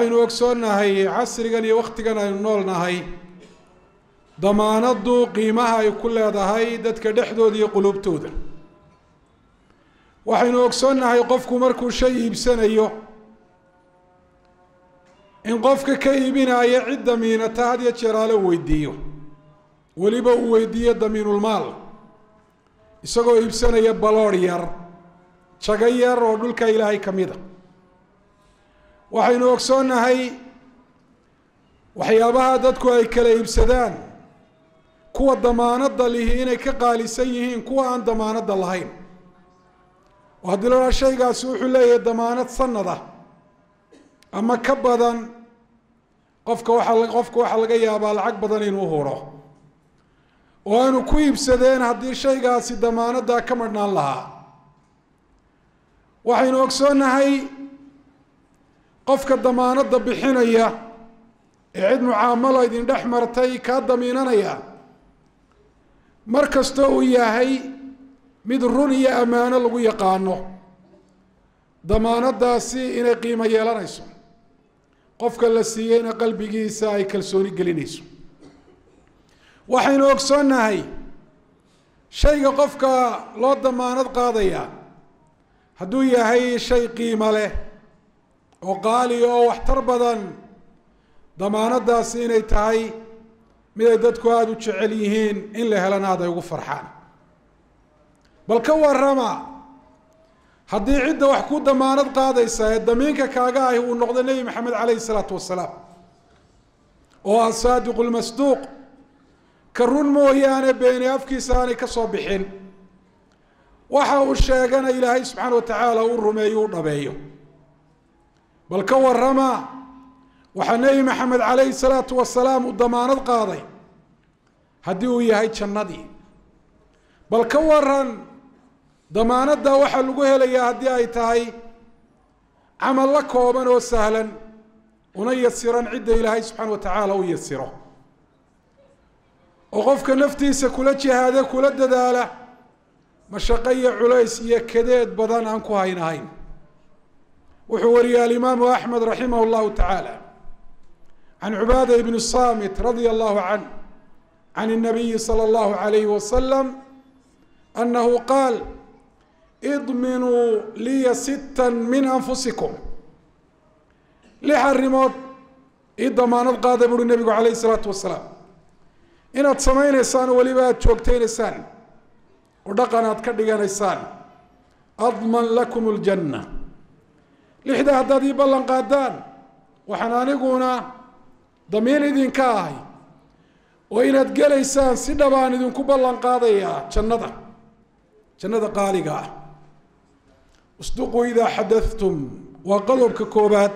waxaynu ogsoonnahay casrigan iyo wakhtigan aynu nool nahay damaanaddu qiimaha ay ku leedahay dadka dhexdooda iyo qulubtooda waxaynu ogsoonnahay qofku markuu shay iibsanayo in qofka ka iibinaayo cid damiinata had iyo jeeraalo weydiiyo weliba uu weydiiyo damiinulmaal isagoo iibsanaya baloor yar jago yar oo dhulka ilaahay ka mid a waxaynu ogsoonnahay waxyaabaha dadku ay kala iibsadaan kuwa damaanadda lihi inay ka qaalisan yihiin kuwa aan damaanadda lahayn oo haddii la shaygaasi wuxuu leeyahay damaanad sanad ah ama ka badan qofka waa qofka waxaa laga yaabaa lacag badan inuu huro oo aanu ku iibsadeen haddii shaygaasi damaanaddaa ka madhnaan lahaa waxaynu ogsoonnahay qofka damaanadda bixinaya ee cid mucaamalo idin dhex martay kaa damiinanaya mar kastoo uu yahay mid run iyo ammaano lagu yaqaano damaanaddaasi inay qiimo yeelanayso qofka la siiyeyna qalbigiisa ay kalsooni gelinayso waxaynu ogsoonnahay shayga qofka loo damaanad qaadayaa hadduu yahay shay qiimo leh oo qaali oo waxtar badan damaanadaasi inay tahay miday dadku aada u jecel yihiin in la helana aad ay ugu farxaan bal ka warama haddii cidda wax ku damaanad qaadaysa ee damiinka kaaga ahi uu noqdo nebi maxamed calayhi salaatu wasalaam oo ah saadiqu lmasduuq ka run mooyaane beeni afkiisa aanay ka soo bixin waxa uu sheegana ilaahay subxaana wa tacaala uu rumeeyo u dhabeeyo bal ka warama waxaa nebi maxamed calayhi salaatu wasalaam uu damaanad qaaday haddii uu yahay jannadii bal ka warran damaanaddaa waxaa lagu helayaa haddii ay tahay camal kooban oo sahlan una yasiran cidda ilaahay subxaana wa tacaala u yasiro oo qofka naftiisa kula jihaada kula dadaala mashaqo iyo culays iyo kadeed badan aan ku haynahayn وحوري الإمام أحمد رحمه الله تعالى عن عبادة بن الصامت رضي الله عنه عن النبي صلى الله عليه وسلم أنه قال اضمنوا لي ستا من أنفسكم إذا ما قادة بن النبي عليه الصلاة والسلام إن تصمين إسان ولبات توقتين إسان ودقنات كردقان إسان أضمن لكم الجنة lixda haddaad ii ballan qaadaan waxaan aniguna damiin idinka ahay oo inaad gelaysaan si dhabaan idinku ballan qaadayaa jannada jannada qaaliga ah isduquu idaa xadatum waa qodobka koobaad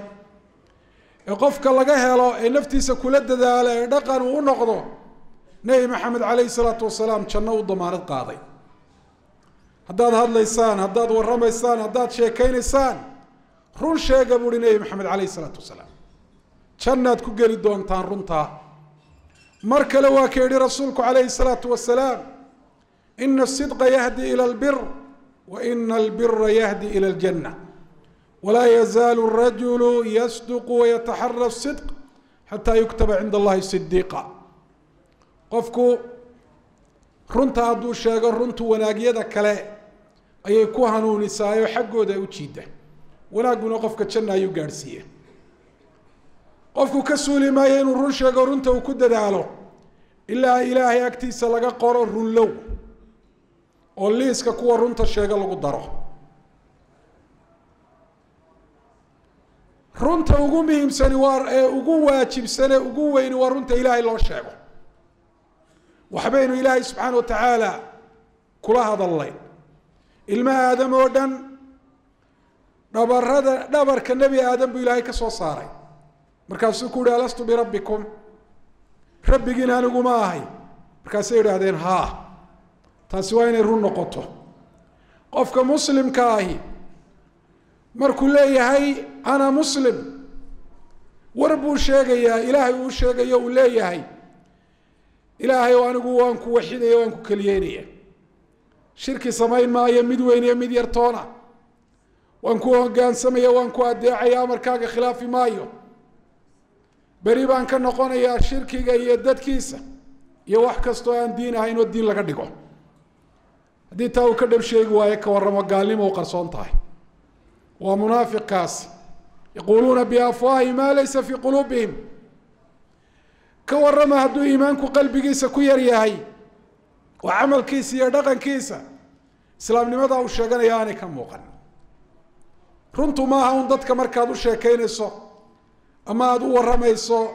ee qofka laga helo ee naftiisa kula dadaala ee dhaqan uu u noqdo nebi maxamed calayhi salaatu wasalaam janno u damaanad qaaday haddaad hadlaysaan haddaad warramaysaan haddaad sheekaynaysaan run sheega buu buuhi nebi maxamed calayhi salaatu wasalaam jannaad ku geli doontaan runtaa mar kale waa ka yidhi rasuulku calayhi salaatu wasalaam ina asidqa yahdi ila albir wa ina albira yahdi ila aljanna walaa yazaalu rajulu yasduqu wayataxara sidq xataa yuktaba cinda allahi sidiiqa qofku runta hadduu sheego runtu wanaagyada kale ayay ku hanuunisaayoo xaggooda u jiida wanaaguna qofka janna ayuu gaadhsiiya qofku ka suuli maayo inuu run sheego runta uu ku dadaalo ilaa ilaahay agtiisa laga qoro runlow oo liiska kuwa runta sheega lagu daro runta ugu muhiimsani waa ee ugu waajibsane ugu weyni waa runta ilaahay loo sheego waxbaynu ilaahay subxaana wa tacaala kula hadalnay ilmaha aadam oo dhan dhabarada dhabarka nebi aadan buu ilaahay ka soo saaray markaasuu ku yihi alastu birabbikum rabbigiin aniguma ahay markaasay yidhaahdeen haa taasi waa inay run noqoto qofka muslimka ahi markuu leeyahay ana muslim war buu sheegayaa ilaahay uu sheegayo uu leeyahay ilaahay oo anigu waan ku waxidaya waan ku keliyeynaya shirki samayn maayo mid weyn iyo mid yartoona waan ku hoggaansamaya waan ku adeecaya amarkaaga khilaafi maayo beri baan ka noqonayaa shirkiga iyo dadkiisa iyo wax kastoo aan diin ahayn oo diin laga dhigo haddii taa uu ka dhab sheegi waaye ka warramo gaalnimo u qarsoon tahay waa munaafiqkaas yaquuluuna biafwaahi maa laysa fii quluubihim ka warrama hadduu iimaanku qalbigiisa ku yar yahay oo camalkiisa iyo dhaqankiisa islaamnimadaa uu sheeganaya aanay ka muuqan runtu maaha un dadka markaad u sheekaynayso ama aada u warramayso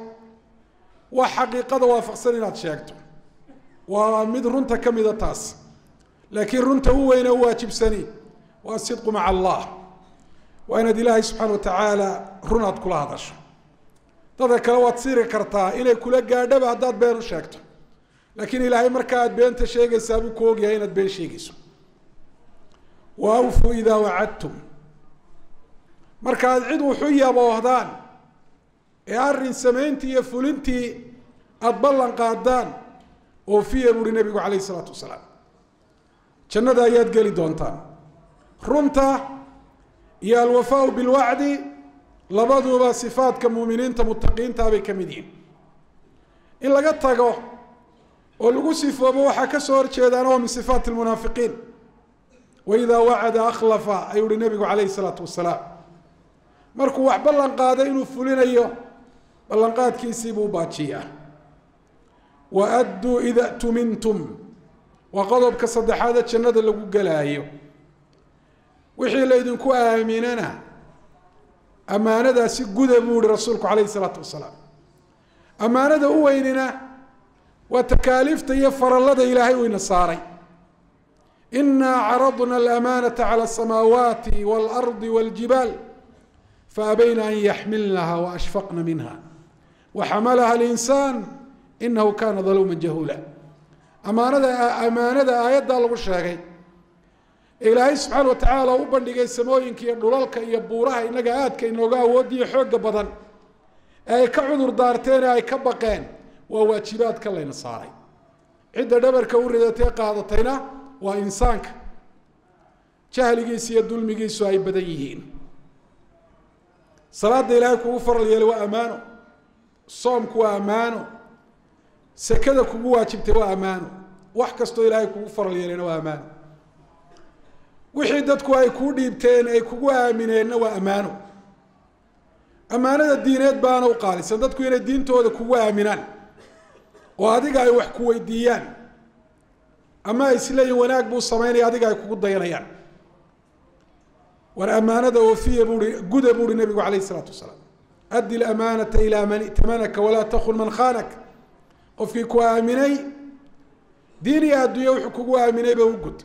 waa xaqiiqada waafaqsan inaad sheegto waa mid runta ka mida taas laakiin runta u weyne u waajibsani waa sidqu maca allah waa inaad ilaahay subxaana tacaala run aad kula hadasho dadka kale waad siri kartaa inay kula gaadhaba haddaad been u sheegto laakiin ilaahay marka aad beenta sheegaysaa buu ku ogyahay inaad been sheegayso wa awfuu idaa wacadtum markaad cid wuxuu yaboohdaan ee arrin samayntii iyo fulintii aada ballan qaadaan oofiya buuhi nebigu calayhi isalaatu wasalaam jannada ayaad geli doontaan runta iyo alwafaau bilwacdi labaduba sifaadka muuminiinta mutaqiintaa bay ka mid yihiin in laga tago oo lagu sifoobo waxaa ka soo horjeedaan oo min sifaati lmunaafiqiin waidaa wacada akhlafa ayuu uhi nebigu calayhi isalaatu wasalaam markuu wax ballan inuu fulinayo ballanqaadkiisiibuu baajiyaa wa adduu ida tumintum waa qodobka saddexaade jannada lagu gelaayo wixii laydinku aaminana ammaanadaasi guda buu ihi rasuulku calayhi isalaatu wasalaam ammaanada u weynina waa takaaliifta iyo farallada ilaahay uu ina saaray inaa caradna alamaanata cala asamaawaati waalardi waljibaal faabayna an yaxmilnaha waashfaqna minha waxamalaha alinsaan inahu kaana daluuman jahuula amaanada amaanada aayaddaa lagu sheegay ee ilaahay subxaana watacaala u bandhigay samooyinka iyo dhulalka iyo buuraha innaga aadka inooga awoodiiyo xoogga badan ee ay ka cudur daarteen ee ay ka baqeen waa waajibaadka layna saaray cidda dhabarka u ridatee qaadatayna waa insaanka jahligiisa iyo dulmigiisu ay badan yihiin salaada ilaahay kugu faral yeelay waa ammaano soomku waa ammaano sekada kugu waajibtay waa ammaano wax kastoo ilaahay kugu faral yeelayna waa ammaano wixii dadku ay kuu dhiibteen ay kugu aamineenna waa ammaano ammaanada diineed baana u qaalisan dadku inay diintooda kugu aaminaan oo adiga ay wax ku weydiiyaan ama ay isleeyihin wanaag buu samaynaya adiga ay kugu dayanayaan war amaanada oofiya buui guda buuhi nabigu alayh isalaatu wasalaam addi lamaanata ilaa man itamanaka walaa takun man khaanak qofkii ku aaminay diin iyo adduunya wuxuu kugu aaminayba u gud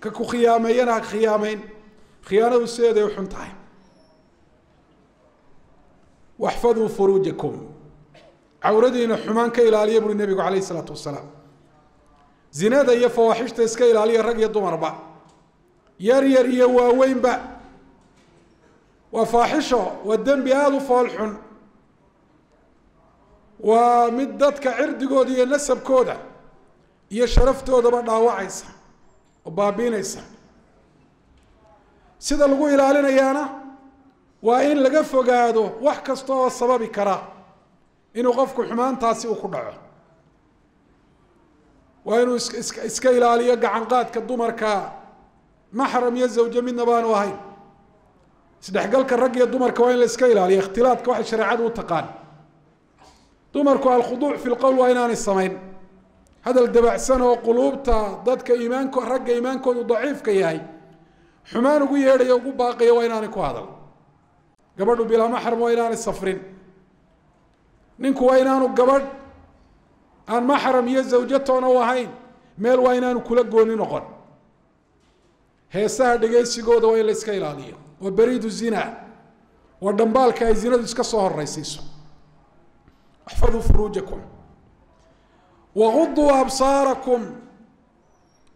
ka ku khiyaameeyana ha khiyaamayn khiyaanadu sideeday u xun tahay waxfaduu furuujakum cawradiina xumaan ka ilaaliya buuhi nabigu alayh isalaatu wasalaam zinada iyo fawaaxishta iska ilaaliya rag iyo dumarba yar yar iyo waaweynba waa faaxisho waa dembi aada u fool xun waa mid dadka cirdigooda iyo nasabkooda iyo sharaftoodaba dhaawacaysa oo baabiinaysa sida lagu ilaalinayaana waa in laga fogaado wax kasta oo sababi kara inuu qofku xumaantaasi uu ku dhaco waa inuu iska ilaaliyo gacanqaadka dumarka maxram iyo zawjo midnaba aanu ahayn isdhexgalka rag iyo dumarka waa in la iska ilaaliyo ikhtilaadka waxay shareecadu u taqaan dumarku alkhuduuc fi lqowl waa inaanay samayn hadal dabacsan oo quluubta dadka iimaanko ragga iimaankoodu daciifka yahay xumaan ugu yeedhayo ugu baaqaya waa inaanay ku hadal gabadhu bilaa maxram waa inaanay safrin ninku waa inaanu gabadh aan maxram iyo zawjatoona u ahayn meel waa inaanu kula gooni noqon heesaha dhegaysigooda waa in la iska ilaaliyo waa beriidu zina waa dhambaalka ay zinadu iska soo horaysiiso axfaduu furuujakum waquduu absaarakum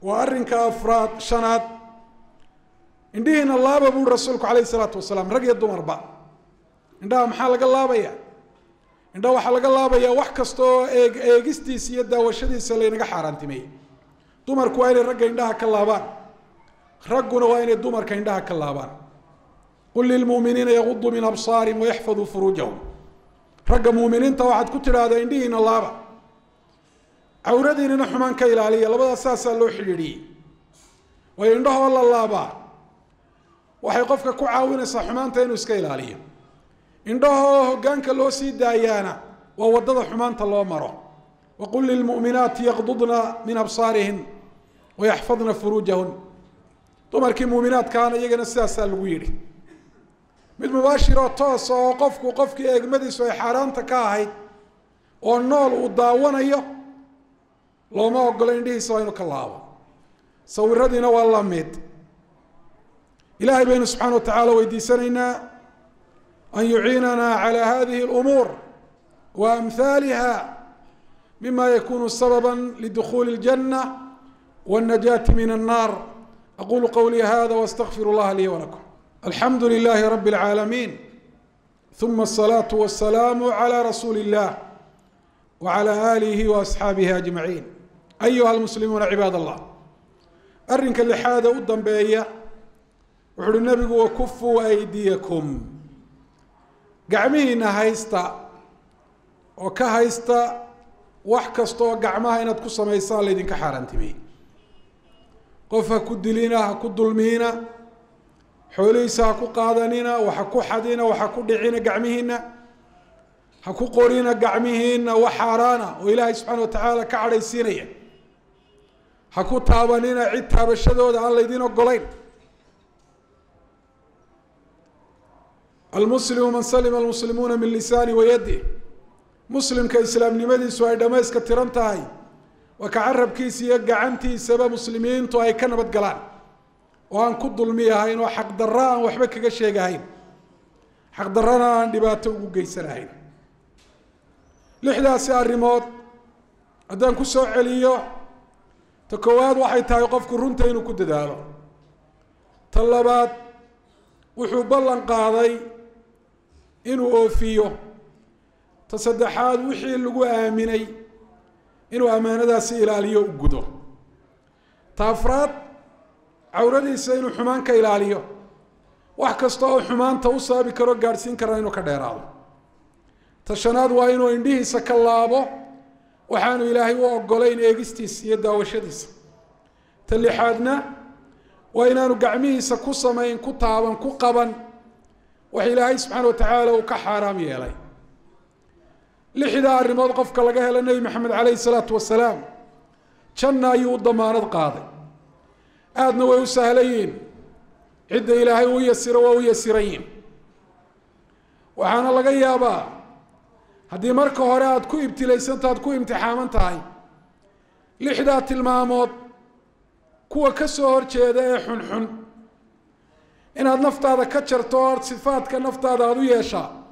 waa arrinka afraad shanaad indhihiina laaba buu rasuulku calayhi salaatu wasalaam rag iyo dumarba indhaha maxaa laga laabayaa indhaha waxaa laga laabayaa wax kasta oo eeg eegistiisa iyo daawashadiisa laynaga xaaraantimeeyey dumarku waa inay ragga indhaha ka laabaan ragguna waa inay dumarka indhaha ka laabaan qul lilmuuminiina yaguduu min absaarihim wayaxfaduu furuujahum ragga muuminiinta waxaad ku tidhaahdaa indhihiina laaba cawradiinina xumaan ka ilaaliya labadaas saasaa loo xidhiidhiyey waayo indhahoo la laabaa waxay qofka ku caawinaysaa xumaanta inuu iska ilaaliyo indhahoo hoggaanka loo sii daayaana waa waddada xumaanta loo maro waqul lilmu'minaati yaqdudna min absaarihin wayaxfadna furuujahun dumarkii muuminaadkaana iyagana sidaasaa lagu yidhi mid mubaashir oo toos oo qofku qofkii eegmadiisu ay xaaraanta ka ahayd oo nool uu daawanayo looma ogolo indhihiisa waa inuu ka laabo sawiradiina waa la mid ilaahay baynu subxaana wa tacaala weydiisanaynaa an yuciinanaa calaa hadihi اlumuur wa amhaaliha mima yakuunu sababan lidukhuuli اljanna wاnajaati min annaar أquل qwlي hذا واstغfir الlh lي ولkم الحamd للh رb العاalمين ثma الصلاة والسلام عlى رsuuل الlh وعlى آlih وأصxaabih أجمaعين أyuha الmسلimuuna عibaad الlah arinka lixaada u dambeeya wuxu uhi nabigu wakufuu أydiyaكm gacmihiina haysta oo ka haysta wax kasta oo gacmaha inaad ku samaysaan laydinka xaaraantimey qof ha ku dilina ha ku dulmiina xoolihiisa ha ku qaadanina waxa ku xadina waxa ku dhicina gacmihiina ha ku qorina gacmihiina wax xaaraana oo ilaahay subxaana watacaala ka cadhaysiinaya ha ku taabanina cid taabashadooda aan laydin ogolayn almuslimu man salima almuslimuuna min lisaani wayadi muslimka islaamnimadiisu ay dhamayska tiran tahay waa ka carabkiisa iyo gacantiisaba muslimiintu ay ka nabad galaan oo aan ku dulmi ahayn oo xaqdarro aan waxba kaga sheegahayn xaqdarrana aan dhibaato ugu geysanahayn lixdaasi arrimood haddaan ku soo celiyo ta koowaad waxay tahay qofku runta inuu ku dadaalo ta labaad wuxuu ballan qaaday inuu oofiyo ta saddexaad wixii lagu aaminay inuu ammaanadaasi ilaaliyo u gudo ta afraad cawradiisa inuu xumaan ka ilaaliyo wax kasta oo xumaanta u sababi karo gaadhsiin karana inuu ka dheeraado ta shanaad waa inuu indhihiisa ka laabo waxaanu ilaahay u ogolayn eegistiisa iyo daawashadiisa ta lixaadna waa inaanu gacmihiisa ku samayn ku taaban ku qaban wax ilaahay subxaana watacaala uu ka xaaraam yeelay lixdaa arrimood qofka laga helo nebi maxamed calayhi salaatu wasalaam janna ayuu u damaanad qaaday aadna way u sahlan yihiin cidda ilaahay uu yasiro waa u yasiran yihin waxaana laga yaabaa haddii marka hore aad ku ibtilaysantaha ad ku imtixaaman tahay lixdaa tilmaamood kuwa ka soo horjeeda ee xunxun inaad naftaada ka jarto o sifaadka naftaada aada u yeeshaa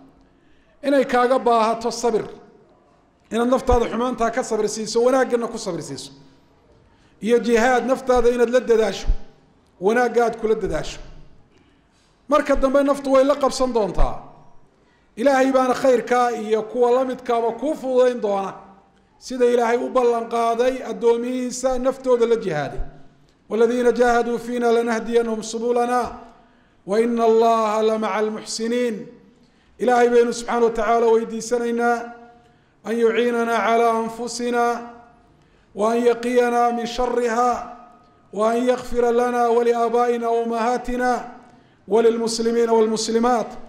inay kaaga baahato sabir inaad naftaada xumaantaa ka sabir siiso wanaagganna ku sabir siiso iyo jihaad naftaada inaad la dadaasho wanaagga aad kula dadaasho marka dambe naftu way la qabsan doontaa ilaahay baana khayrkaa iyo kuwa la midkaaba kuu fududayn doona sida ilaahay u ballanqaaday addoomihiisa naftooda la jihaaday waladiina jaahaduu fiina lanahdiyanahum subulana ina allaha lamaca almuxsiniin إلهي بين سبحانه وتعالى ويدي أن يعيننا على أنفسنا وأن يقينا من شرها وأن يغفر لنا ولآبائنا وأمهاتنا وللمسلمين والمسلمات